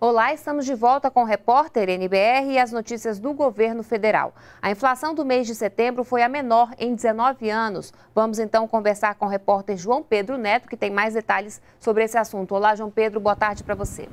Olá, estamos de volta com o repórter NBR e as notícias do governo federal. A inflação do mês de setembro foi a menor em 19 anos. Vamos então conversar com o repórter João Pedro Neto, que tem mais detalhes sobre esse assunto. Olá, João Pedro, boa tarde para você.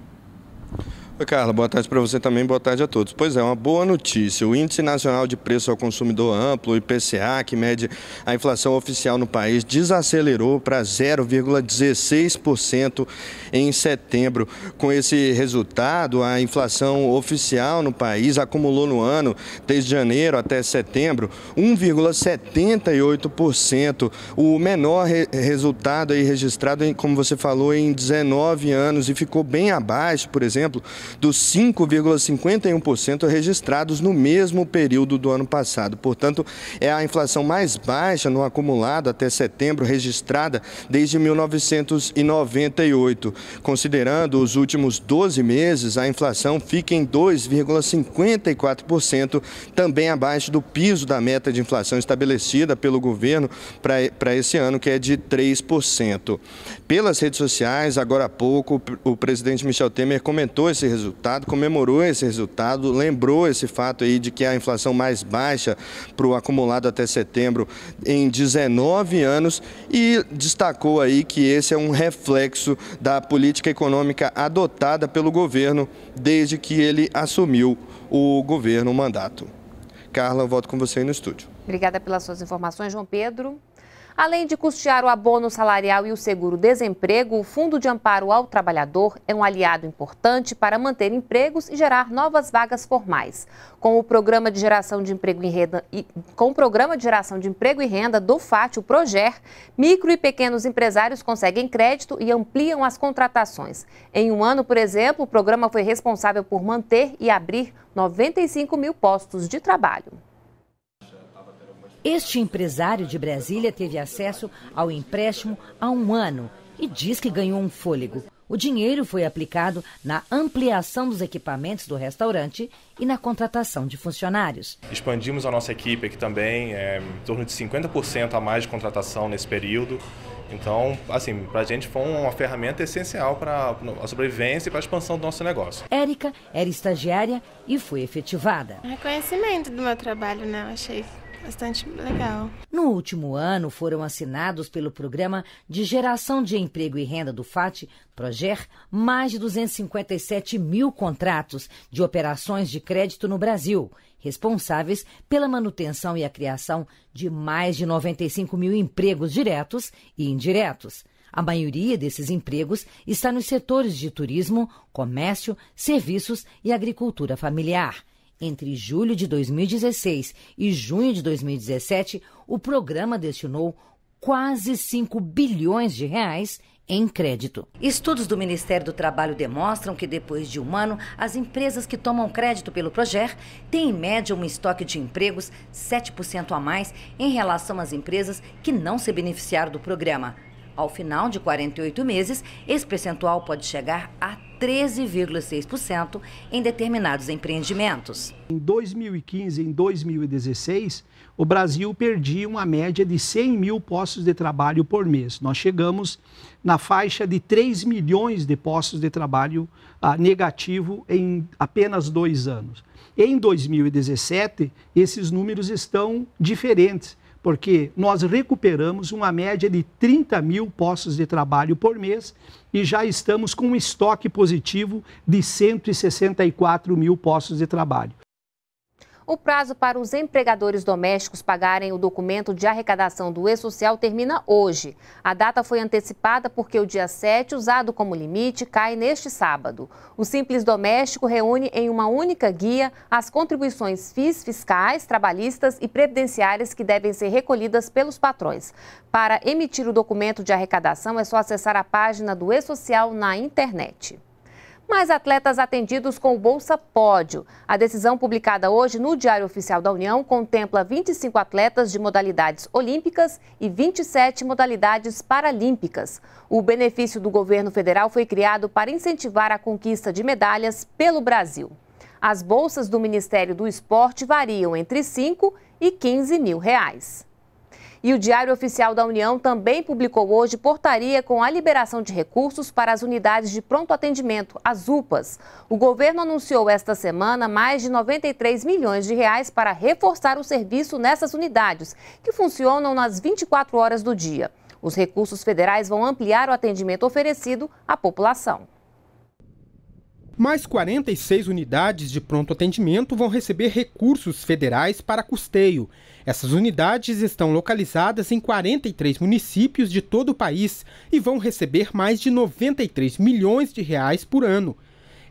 Oi, Carla, boa tarde para você também, boa tarde a todos. Pois é, uma boa notícia. O Índice Nacional de Preço ao Consumidor Amplo, o IPCA, que mede a inflação oficial no país, desacelerou para 0,16% em setembro. Com esse resultado, a inflação oficial no país acumulou no ano, desde janeiro até setembro, 1,78%, o menor re resultado aí registrado, como você falou, em 19 anos e ficou bem abaixo, por exemplo, dos 5,51% registrados no mesmo período do ano passado. Portanto, é a inflação mais baixa no acumulado até setembro registrada desde 1998. Considerando os últimos 12 meses, a inflação fica em 2,54%, também abaixo do piso da meta de inflação estabelecida pelo governo para esse ano, que é de 3%. Pelas redes sociais, agora há pouco, o presidente Michel Temer comentou esse resultado, comemorou esse resultado, lembrou esse fato aí de que a inflação mais baixa para o acumulado até setembro em 19 anos e destacou aí que esse é um reflexo da política econômica adotada pelo governo desde que ele assumiu o governo, o mandato. Carla, eu volto com você aí no estúdio. Obrigada pelas suas informações, João Pedro. Além de custear o abono salarial e o seguro-desemprego, o Fundo de Amparo ao Trabalhador é um aliado importante para manter empregos e gerar novas vagas formais. Com o programa de geração de emprego e renda, e, com o programa de geração de emprego e renda do FAT, o Proger, micro e pequenos empresários conseguem crédito e ampliam as contratações. Em um ano, por exemplo, o programa foi responsável por manter e abrir 95 mil postos de trabalho. Este empresário de Brasília teve acesso ao empréstimo há um ano e diz que ganhou um fôlego. O dinheiro foi aplicado na ampliação dos equipamentos do restaurante e na contratação de funcionários. Expandimos a nossa equipe aqui também, é, em torno de 50% a mais de contratação nesse período. Então, assim, para a gente foi uma ferramenta essencial para a sobrevivência e para a expansão do nosso negócio. Érica era estagiária e foi efetivada. Reconhecimento do meu trabalho, né? Eu achei bastante legal. No último ano, foram assinados pelo Programa de Geração de Emprego e Renda do FAT, Proger, mais de 257 mil contratos de operações de crédito no Brasil, responsáveis pela manutenção e a criação de mais de 95 mil empregos diretos e indiretos. A maioria desses empregos está nos setores de turismo, comércio, serviços e agricultura familiar. Entre julho de 2016 e junho de 2017, o programa destinou quase 5 bilhões de reais em crédito. Estudos do Ministério do Trabalho demonstram que depois de um ano, as empresas que tomam crédito pelo Proger têm em média um estoque de empregos 7% a mais em relação às empresas que não se beneficiaram do programa. Ao final de 48 meses, esse percentual pode chegar a 13,6% em determinados empreendimentos. Em 2015 e em 2016, o Brasil perdia uma média de 100 mil postos de trabalho por mês. Nós chegamos na faixa de 3 milhões de postos de trabalho ah, negativo em apenas dois anos. Em 2017, esses números estão diferentes porque nós recuperamos uma média de 30 mil postos de trabalho por mês e já estamos com um estoque positivo de 164 mil postos de trabalho. O prazo para os empregadores domésticos pagarem o documento de arrecadação do E-Social termina hoje. A data foi antecipada porque o dia 7, usado como limite, cai neste sábado. O Simples Doméstico reúne em uma única guia as contribuições FIS fiscais, trabalhistas e previdenciárias que devem ser recolhidas pelos patrões. Para emitir o documento de arrecadação, é só acessar a página do E-Social na internet mais atletas atendidos com o Bolsa Pódio. A decisão publicada hoje no Diário Oficial da União contempla 25 atletas de modalidades olímpicas e 27 modalidades paralímpicas. O benefício do governo federal foi criado para incentivar a conquista de medalhas pelo Brasil. As bolsas do Ministério do Esporte variam entre 5 e 15 mil reais. E o Diário Oficial da União também publicou hoje portaria com a liberação de recursos para as unidades de pronto atendimento, as UPAs. O governo anunciou esta semana mais de 93 milhões de reais para reforçar o serviço nessas unidades, que funcionam nas 24 horas do dia. Os recursos federais vão ampliar o atendimento oferecido à população. Mais 46 unidades de pronto atendimento vão receber recursos federais para custeio. Essas unidades estão localizadas em 43 municípios de todo o país e vão receber mais de 93 milhões de reais por ano.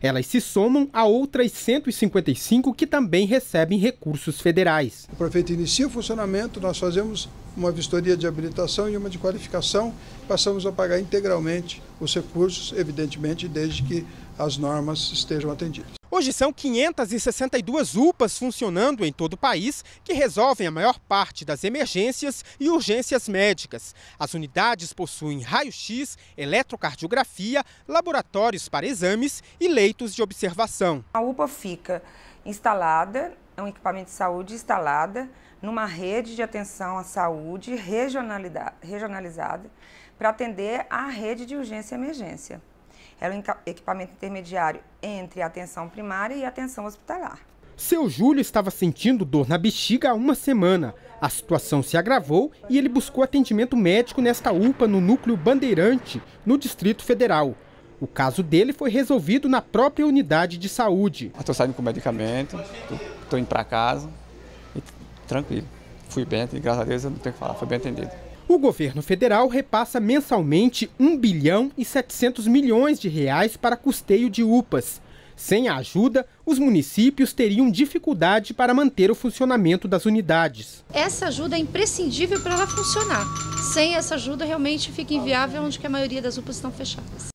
Elas se somam a outras 155 que também recebem recursos federais. O prefeito inicia o funcionamento, nós fazemos uma vistoria de habilitação e uma de qualificação, passamos a pagar integralmente os recursos, evidentemente, desde que as normas estejam atendidas. Hoje são 562 UPAs funcionando em todo o país que resolvem a maior parte das emergências e urgências médicas. As unidades possuem raio-x, eletrocardiografia, laboratórios para exames e leitos de observação. A UPA fica instalada, é um equipamento de saúde instalada numa rede de atenção à saúde regionalizada para atender a rede de urgência e emergência. Era um equipamento intermediário entre a atenção primária e a atenção hospitalar. Seu Júlio estava sentindo dor na bexiga há uma semana. A situação se agravou e ele buscou atendimento médico nesta UPA no núcleo Bandeirante, no Distrito Federal. O caso dele foi resolvido na própria unidade de saúde. Estou saindo com medicamento, estou indo para casa e tranquilo. Fui bem, graças a Deus eu não tenho que falar, foi bem atendido. O governo federal repassa mensalmente 1 bilhão e 700 milhões de reais para custeio de UPAs. Sem a ajuda, os municípios teriam dificuldade para manter o funcionamento das unidades. Essa ajuda é imprescindível para ela funcionar. Sem essa ajuda, realmente fica inviável onde a maioria das UPAs estão fechadas.